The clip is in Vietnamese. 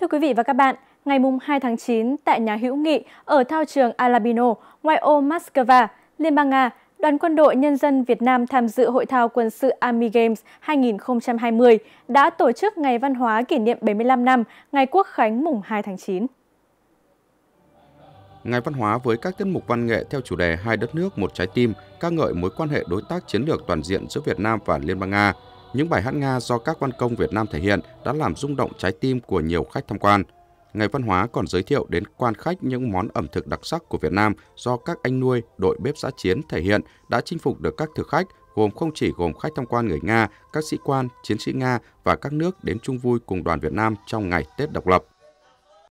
Thưa quý vị và các bạn, ngày 2 tháng 9 tại nhà hữu nghị ở thao trường Alabino, ngoại ô Moscow, Liên bang Nga, đoàn quân đội nhân dân Việt Nam tham dự hội thao quân sự Army Games 2020 đã tổ chức Ngày Văn hóa kỷ niệm 75 năm Ngày Quốc Khánh mùng 2 tháng 9. Ngày Văn hóa với các tiết mục văn nghệ theo chủ đề Hai đất nước một trái tim ca ngợi mối quan hệ đối tác chiến lược toàn diện giữa Việt Nam và Liên bang Nga – những bài hát Nga do các quan công Việt Nam thể hiện đã làm rung động trái tim của nhiều khách tham quan. Ngày văn hóa còn giới thiệu đến quan khách những món ẩm thực đặc sắc của Việt Nam do các anh nuôi, đội bếp giã chiến thể hiện đã chinh phục được các thực khách, gồm không chỉ gồm khách tham quan người Nga, các sĩ quan, chiến sĩ Nga và các nước đến chung vui cùng đoàn Việt Nam trong ngày Tết độc lập.